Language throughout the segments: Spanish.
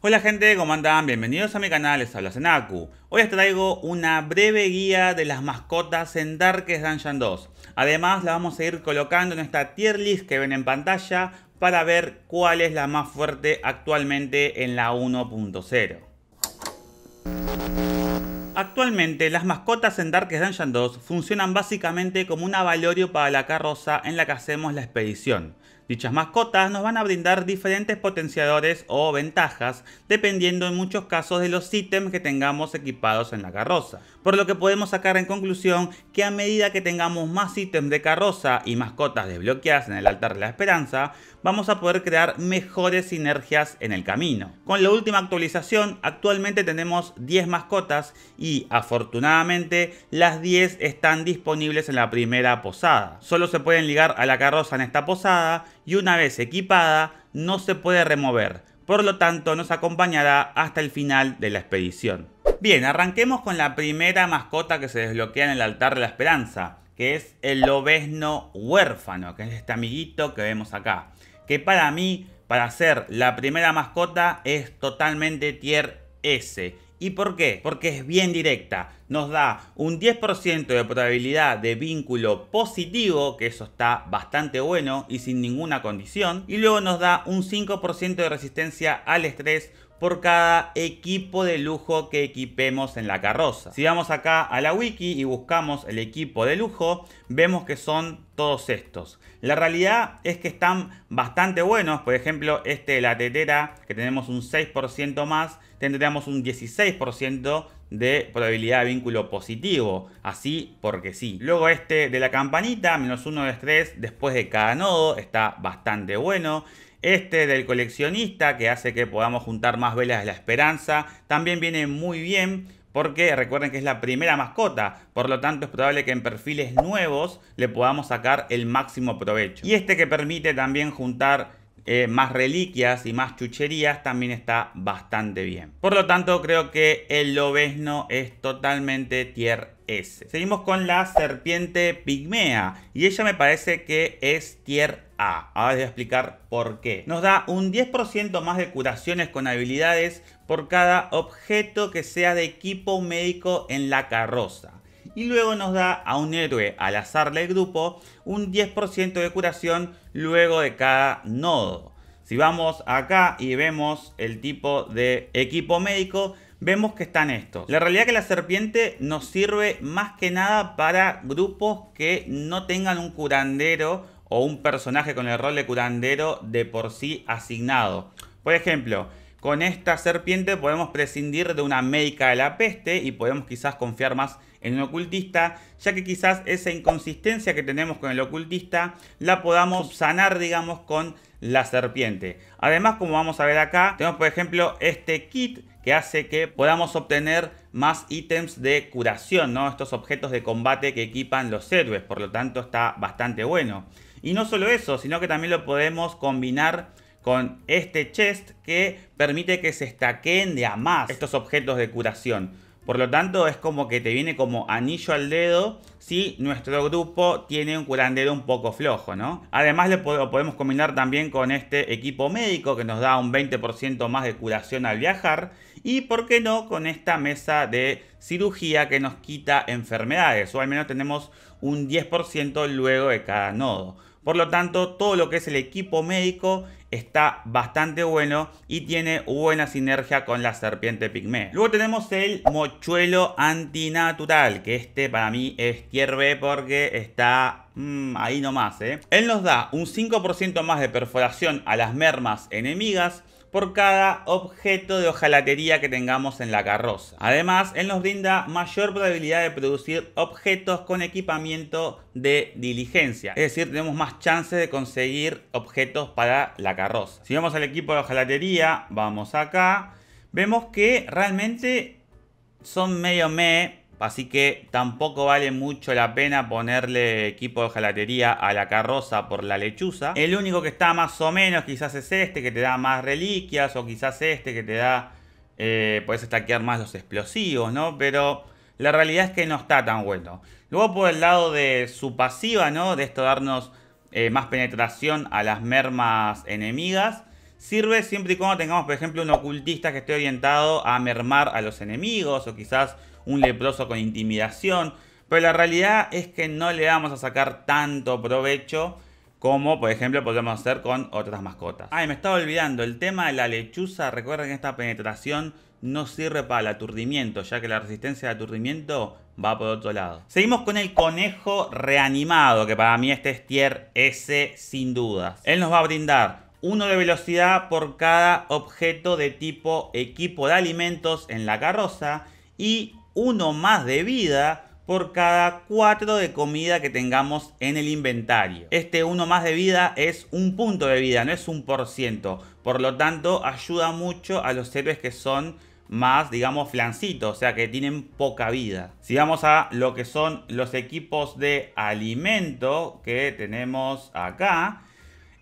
Hola gente, ¿cómo andan? Bienvenidos a mi canal, les habla Senaku. Hoy les traigo una breve guía de las mascotas en Darkest Dungeon 2. Además la vamos a ir colocando en esta tier list que ven en pantalla para ver cuál es la más fuerte actualmente en la 1.0. Actualmente las mascotas en Darkest Dungeon 2 funcionan básicamente como un avalorio para la carroza en la que hacemos la expedición. Dichas mascotas nos van a brindar diferentes potenciadores o ventajas dependiendo en muchos casos de los ítems que tengamos equipados en la carroza. Por lo que podemos sacar en conclusión que a medida que tengamos más ítems de carroza y mascotas desbloqueadas en el altar de la esperanza, vamos a poder crear mejores sinergias en el camino. Con la última actualización actualmente tenemos 10 mascotas y afortunadamente las 10 están disponibles en la primera posada. Solo se pueden ligar a la carroza en esta posada y una vez equipada no se puede remover, por lo tanto nos acompañará hasta el final de la expedición. Bien, arranquemos con la primera mascota que se desbloquea en el altar de la esperanza, que es el lobesno huérfano, que es este amiguito que vemos acá, que para mí, para ser la primera mascota, es totalmente tier S ¿Y por qué? Porque es bien directa. Nos da un 10% de probabilidad de vínculo positivo, que eso está bastante bueno y sin ninguna condición. Y luego nos da un 5% de resistencia al estrés, por cada equipo de lujo que equipemos en la carroza. Si vamos acá a la wiki y buscamos el equipo de lujo, vemos que son todos estos. La realidad es que están bastante buenos, por ejemplo este de la tetera que tenemos un 6% más, tendríamos un 16% de probabilidad de vínculo positivo, así porque sí. Luego este de la campanita, menos uno de estrés después de cada nodo, está bastante bueno. Este del coleccionista que hace que podamos juntar más velas de la esperanza. También viene muy bien porque recuerden que es la primera mascota, por lo tanto es probable que en perfiles nuevos le podamos sacar el máximo provecho. Y este que permite también juntar eh, más reliquias y más chucherías también está bastante bien. Por lo tanto creo que el lobesno es totalmente tier S. Seguimos con la serpiente pigmea y ella me parece que es tier S a. Ahora les voy a explicar por qué. Nos da un 10% más de curaciones con habilidades por cada objeto que sea de equipo médico en la carroza. Y luego nos da a un héroe al azar del grupo un 10% de curación luego de cada nodo. Si vamos acá y vemos el tipo de equipo médico, vemos que están estos. La realidad es que la serpiente nos sirve más que nada para grupos que no tengan un curandero o un personaje con el rol de curandero de por sí asignado. Por ejemplo, con esta serpiente podemos prescindir de una médica de la peste y podemos quizás confiar más en un ocultista, ya que quizás esa inconsistencia que tenemos con el ocultista la podamos sanar, digamos, con la serpiente. Además, como vamos a ver acá, tenemos por ejemplo este kit que hace que podamos obtener más ítems de curación, ¿no? Estos objetos de combate que equipan los héroes, por lo tanto está bastante bueno. Y no solo eso, sino que también lo podemos combinar con este chest que permite que se estaqueen de a más estos objetos de curación. Por lo tanto, es como que te viene como anillo al dedo si nuestro grupo tiene un curandero un poco flojo, ¿no? Además, lo podemos combinar también con este equipo médico que nos da un 20% más de curación al viajar y por qué no con esta mesa de cirugía que nos quita enfermedades o al menos tenemos un 10% luego de cada nodo. Por lo tanto, todo lo que es el equipo médico está bastante bueno y tiene buena sinergia con la serpiente pigme. Luego tenemos el mochuelo antinatural, que este para mí es tierbe porque está mm, ahí nomás. ¿eh? Él nos da un 5% más de perforación a las mermas enemigas, por cada objeto de hojalatería que tengamos en la carroza. Además, él nos brinda mayor probabilidad de producir objetos con equipamiento de diligencia. Es decir, tenemos más chances de conseguir objetos para la carroza. Si vamos al equipo de hojalatería, vamos acá, vemos que realmente son medio meh. Así que tampoco vale mucho la pena ponerle equipo de jalatería a la carroza por la lechuza. El único que está más o menos quizás es este que te da más reliquias o quizás este que te da... Eh, podés puedes más los explosivos, ¿no? Pero la realidad es que no está tan bueno. Luego por el lado de su pasiva, ¿no? De esto darnos eh, más penetración a las mermas enemigas. Sirve siempre y cuando tengamos, por ejemplo, un ocultista que esté orientado a mermar a los enemigos o quizás un leproso con intimidación, pero la realidad es que no le vamos a sacar tanto provecho como por ejemplo podemos hacer con otras mascotas. Ay, me estaba olvidando, el tema de la lechuza, recuerden que esta penetración no sirve para el aturdimiento, ya que la resistencia de aturdimiento va por otro lado. Seguimos con el conejo reanimado, que para mí este es tier S sin dudas. Él nos va a brindar uno de velocidad por cada objeto de tipo equipo de alimentos en la carroza y uno más de vida por cada cuatro de comida que tengamos en el inventario. Este uno más de vida es un punto de vida, no es un por ciento. Por lo tanto, ayuda mucho a los héroes que son más, digamos, flancitos, o sea, que tienen poca vida. Si vamos a lo que son los equipos de alimento que tenemos acá,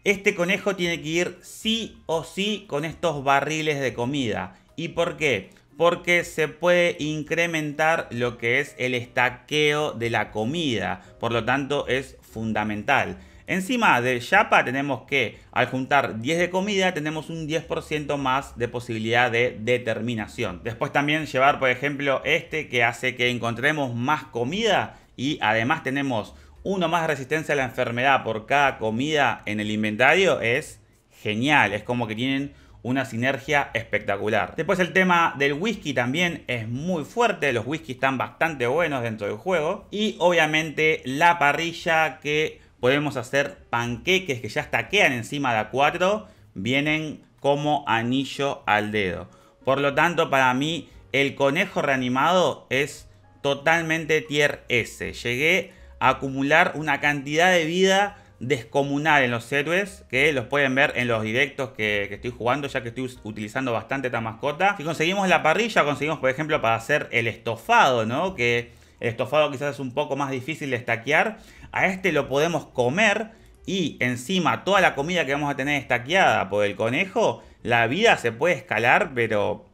este conejo tiene que ir sí o sí con estos barriles de comida. ¿Y por qué? porque se puede incrementar lo que es el estaqueo de la comida, por lo tanto es fundamental. Encima de Yapa tenemos que al juntar 10 de comida tenemos un 10% más de posibilidad de determinación. Después también llevar por ejemplo este que hace que encontremos más comida y además tenemos uno más de resistencia a la enfermedad por cada comida en el inventario es genial. Es como que tienen una sinergia espectacular. Después el tema del whisky también es muy fuerte, los whisky están bastante buenos dentro del juego. Y obviamente la parrilla que podemos hacer panqueques que ya estaquean encima de A4, vienen como anillo al dedo. Por lo tanto, para mí el conejo reanimado es totalmente tier S. Llegué a acumular una cantidad de vida descomunal en los héroes que los pueden ver en los directos que, estoy jugando ya que estoy utilizando bastante esta mascota si conseguimos la parrilla conseguimos por ejemplo para hacer el estofado no que el estofado quizás es un poco más difícil de estaquear a este lo podemos comer y encima toda la comida que vamos a tener estaqueada por el conejo la vida se puede escalar pero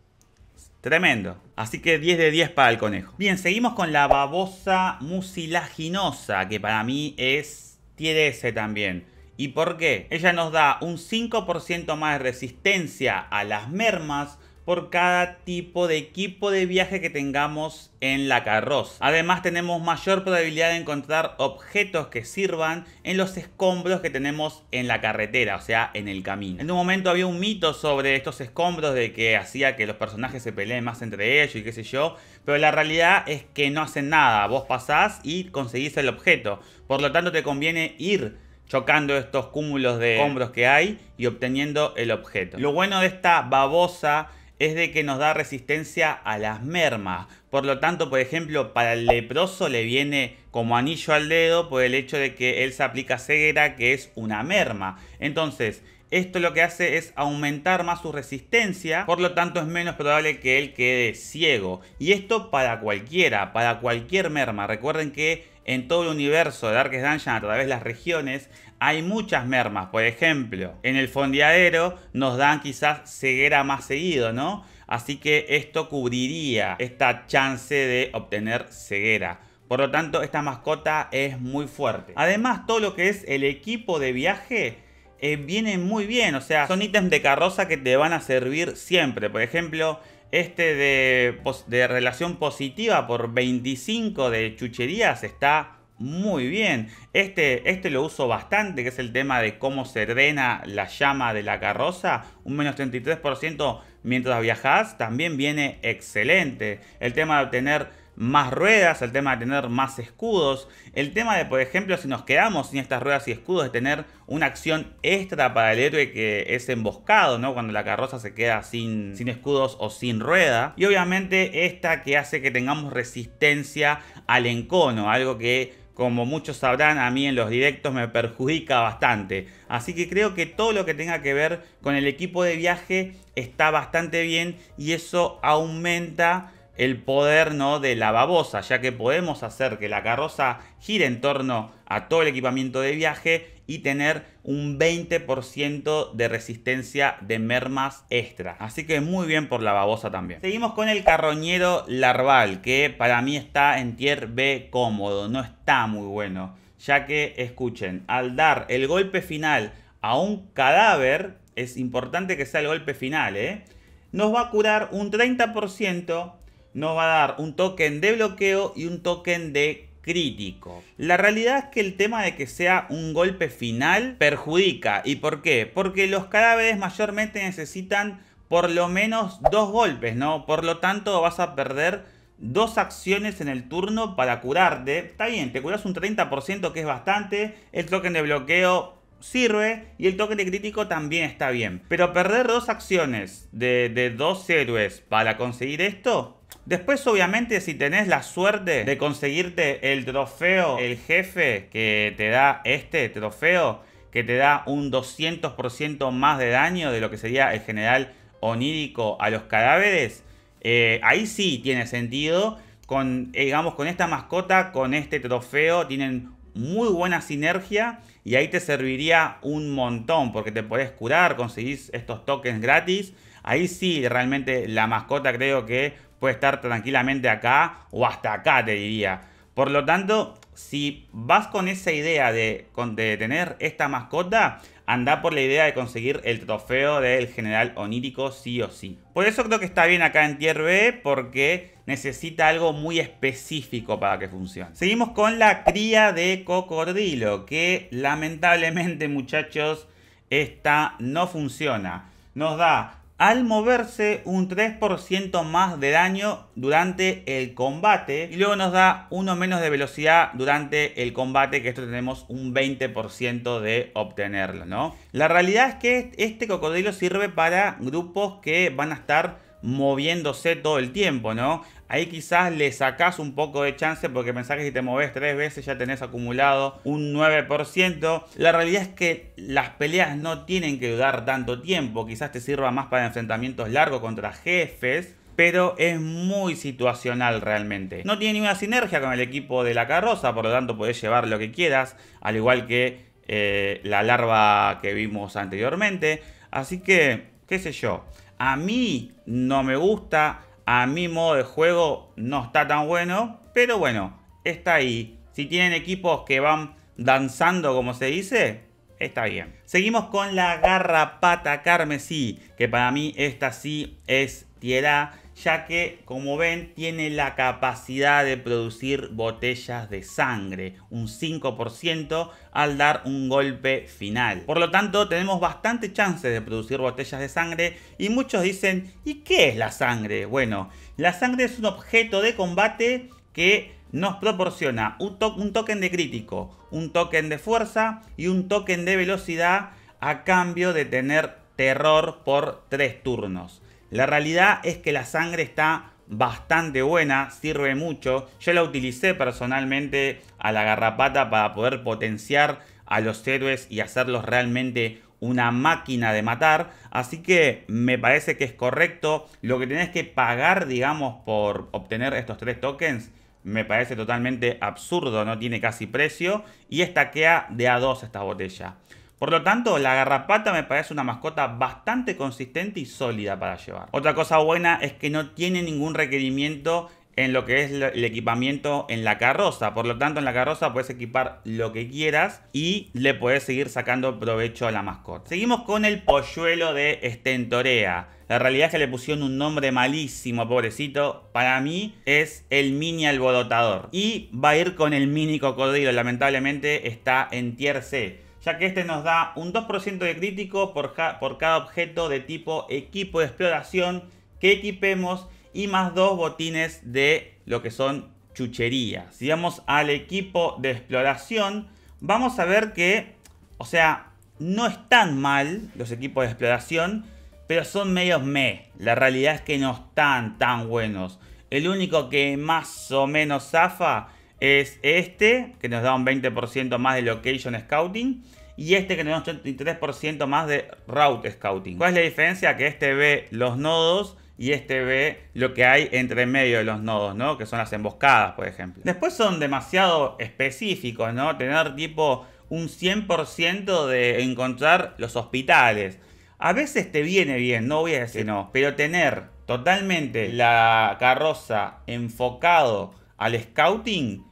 Tremendo. Así que 10 de 10 para el conejo. Bien, seguimos con la babosa musilaginosa, que para mí es quiere ese también. ¿Y por qué? Ella nos da un 5% más de resistencia a las mermas, por cada tipo de equipo de viaje que tengamos en la carroza. Además tenemos mayor probabilidad de encontrar objetos que sirvan en los escombros que tenemos en la carretera, o sea, en el camino. En un momento había un mito sobre estos escombros de que hacía que los personajes se peleen más entre ellos y qué sé yo, pero la realidad es que no hacen nada, vos pasás y conseguís el objeto, por lo tanto te conviene ir chocando estos cúmulos de escombros que hay y obteniendo el objeto. Lo bueno de esta babosa es de que nos da resistencia a las mermas. Por lo tanto, por ejemplo, para el leproso le viene como anillo al dedo por el hecho de que él se aplica ceguera, que es una merma. Entonces, esto lo que hace es aumentar más su resistencia, por lo tanto es menos probable que él quede ciego. Y esto para cualquiera, para cualquier merma. Recuerden que en todo el universo de Darkest Dungeon a través de las regiones, hay muchas mermas. Por ejemplo, en el fondeadero nos dan quizás ceguera más seguido, ¿no? Así que esto cubriría esta chance de obtener ceguera. Por lo tanto, esta mascota es muy fuerte. Además, todo lo que es el equipo de viaje eh, viene muy bien. O sea, son ítems de carroza que te van a servir siempre. Por ejemplo, este de, relación positiva por 25 de chucherías está muy bien. Este, este lo uso bastante, que es el tema de cómo se drena la llama de la carroza. Un menos 33% mientras viajas también viene excelente. El tema de obtener más ruedas, el tema de tener más escudos, el tema de, por ejemplo, si nos quedamos sin estas ruedas y escudos, de tener una acción extra para el héroe que es emboscado, ¿no? Cuando la carroza se queda sin, sin escudos o sin rueda. Y obviamente esta que hace que tengamos resistencia al encono, algo que como muchos sabrán, a mí en los directos me perjudica bastante. Así que creo que todo lo que tenga que ver con el equipo de viaje está bastante bien y eso aumenta el poder ¿no? de la babosa, ya que podemos hacer que la carroza gire en torno a todo el equipamiento de viaje y tener un 20% de resistencia de mermas extra. Así que muy bien por la babosa también. Seguimos con el carroñero larval, que para mí está en tier B cómodo, no está muy bueno. Ya que, escuchen, al dar el golpe final a un cadáver, es importante que sea el golpe final, ¿eh? nos va a curar un 30% nos va a dar un token de bloqueo y un token de crítico. La realidad es que el tema de que sea un golpe final perjudica. ¿Y por qué? Porque los cadáveres mayormente necesitan por lo menos dos golpes, ¿no? Por lo tanto vas a perder dos acciones en el turno para curarte. Está bien, te curas un 30% que es bastante. El token de bloqueo sirve y el token de crítico también está bien. Pero perder dos acciones de, de dos héroes para conseguir esto Después, obviamente, si tenés la suerte de conseguirte el trofeo, el jefe que te da este trofeo, que te da un 200% más de daño de lo que sería el general onírico a los cadáveres, eh, ahí sí tiene sentido. Con, eh, digamos, con esta mascota, con este trofeo, tienen muy buena sinergia y ahí te serviría un montón porque te podés curar, conseguís estos tokens gratis. Ahí sí, realmente la mascota creo que puede estar tranquilamente acá o hasta acá, te diría. Por lo tanto, si vas con esa idea de, de tener esta mascota, anda por la idea de conseguir el trofeo del general onírico sí o sí. Por eso creo que está bien acá en Tier B porque necesita algo muy específico para que funcione. Seguimos con la cría de cocodrilo que lamentablemente muchachos esta no funciona. Nos da al moverse un 3% más de daño durante el combate y luego nos da uno menos de velocidad durante el combate que esto tenemos un 20% de obtenerlo, ¿no? La realidad es que este cocodrilo sirve para grupos que van a estar moviéndose todo el tiempo, ¿no? Ahí quizás le sacás un poco de chance porque pensás que si te moves tres veces ya tenés acumulado un 9%. La realidad es que las peleas no tienen que durar tanto tiempo. Quizás te sirva más para enfrentamientos largos contra jefes pero es muy situacional realmente. No tiene ninguna sinergia con el equipo de la carroza, por lo tanto podés llevar lo que quieras, al igual que eh, la larva que vimos anteriormente. Así que, qué sé yo, a mí no me gusta a mi modo de juego no está tan bueno, pero bueno, está ahí. Si tienen equipos que van danzando, como se dice, está bien. Seguimos con la garrapata carmesí, que para mí esta sí es tierra ya que como ven tiene la capacidad de producir botellas de sangre, un 5% al dar un golpe final. Por lo tanto tenemos bastante chances de producir botellas de sangre y muchos dicen ¿y qué es la sangre? Bueno, la sangre es un objeto de combate que nos proporciona un, un token de crítico, un token de fuerza y un token de velocidad a cambio de tener terror por 3 turnos. La realidad es que la sangre está bastante buena, sirve mucho. Yo la utilicé personalmente a la garrapata para poder potenciar a los héroes y hacerlos realmente una máquina de matar. Así que me parece que es correcto. Lo que tenés que pagar, digamos, por obtener estos tres tokens, me parece totalmente absurdo, no tiene casi precio. Y estaquea de a dos esta botella. Por lo tanto, la garrapata me parece una mascota bastante consistente y sólida para llevar. Otra cosa buena es que no tiene ningún requerimiento en lo que es el equipamiento en la carroza. Por lo tanto, en la carroza puedes equipar lo que quieras y le puedes seguir sacando provecho a la mascota. Seguimos con el polluelo de Estentorea. La realidad es que le pusieron un nombre malísimo, pobrecito. Para mí es el mini alborotador. Y va a ir con el mini cocodrilo. Lamentablemente está en tier C ya que este nos da un 2% de crítico por, por cada objeto de tipo equipo de exploración que equipemos y más dos botines de lo que son chucherías. Si vamos al equipo de exploración, vamos a ver que, o sea, no están mal los equipos de exploración, pero son medios me. La realidad es que no están tan buenos. El único que más o menos zafa es este, que nos da un 20% más de Location Scouting. Y este que nos da un 33% más de Route Scouting. ¿Cuál es la diferencia? Que este ve los nodos y este ve lo que hay entre medio de los nodos, ¿no? Que son las emboscadas, por ejemplo. Después son demasiado específicos, ¿no? Tener tipo un 100% de encontrar los hospitales. A veces te viene bien, no voy a decir no, pero tener totalmente la carroza enfocado al scouting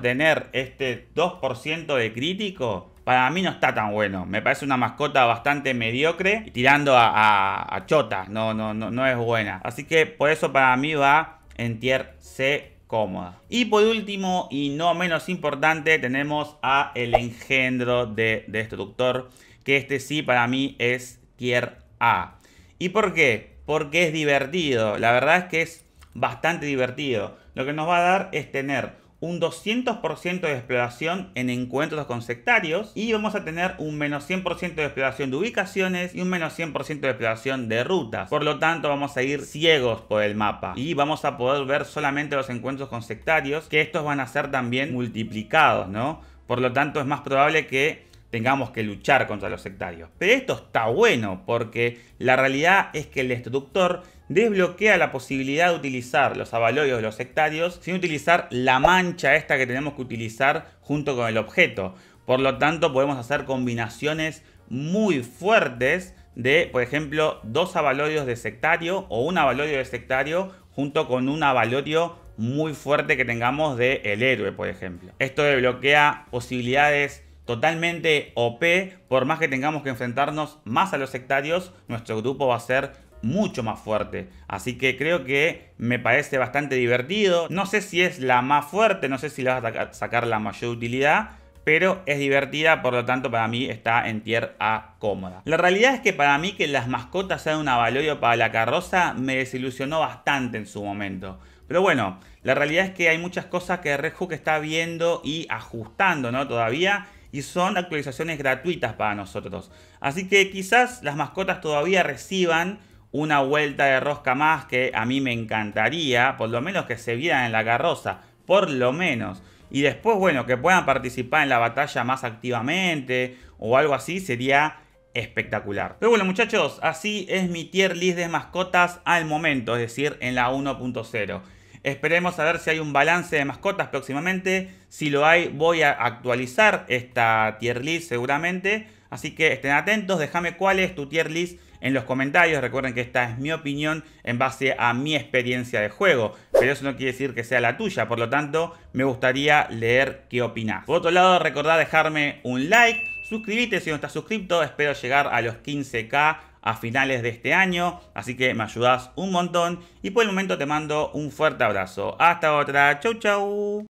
tener este 2% de crítico, para mí no está tan bueno. Me parece una mascota bastante mediocre, tirando a, chota. No, no, no, no es buena. Así que por eso para mí va en tier C cómoda. Y por último, y no menos importante, tenemos a el engendro de Destructor, que este sí para mí es tier A. ¿Y por qué? Porque es divertido. La verdad es que es bastante divertido. Lo que nos va a dar es tener un 200% de exploración en encuentros con sectarios y vamos a tener un menos 100% de exploración de ubicaciones y un menos 100% de exploración de rutas. Por lo tanto vamos a ir ciegos por el mapa y vamos a poder ver solamente los encuentros con sectarios que estos van a ser también multiplicados, ¿no? Por lo tanto es más probable que tengamos que luchar contra los sectarios. Pero esto está bueno porque la realidad es que el destructor desbloquea la posibilidad de utilizar los avalorios de los sectarios sin utilizar la mancha esta que tenemos que utilizar junto con el objeto. Por lo tanto, podemos hacer combinaciones muy fuertes de, por ejemplo, dos avalorios de sectario o un avalorio de sectario junto con un avalorio muy fuerte que tengamos de el héroe, por ejemplo. Esto desbloquea posibilidades totalmente OP, por más que tengamos que enfrentarnos más a los sectarios, nuestro grupo va a ser mucho más fuerte. Así que creo que me parece bastante divertido. No sé si es la más fuerte, no sé si le vas a sacar la mayor utilidad pero es divertida, por lo tanto para mí está en tier A cómoda. La realidad es que para mí que las mascotas sean un avalorio para la carroza me desilusionó bastante en su momento. Pero bueno, la realidad es que hay muchas cosas que Red está viendo y ajustando ¿no? todavía y son actualizaciones gratuitas para nosotros. Así que quizás las mascotas todavía reciban una vuelta de rosca más que a mí me encantaría, por lo menos que se vieran en la carroza, por lo menos. Y después, bueno, que puedan participar en la batalla más activamente o algo así sería espectacular. Pero bueno muchachos, así es mi tier list de mascotas al momento, es decir, en la 1.0. Esperemos a ver si hay un balance de mascotas próximamente. Si lo hay, voy a actualizar esta tier list seguramente. Así que estén atentos, déjame cuál es tu tier list en los comentarios. Recuerden que esta es mi opinión en base a mi experiencia de juego, pero eso no quiere decir que sea la tuya, por lo tanto me gustaría leer qué opinás. Por otro lado, recordad dejarme un like, suscribite si no estás suscrito, espero llegar a los 15k a finales de este año, así que me ayudás un montón y por el momento te mando un fuerte abrazo. Hasta otra, chau chau.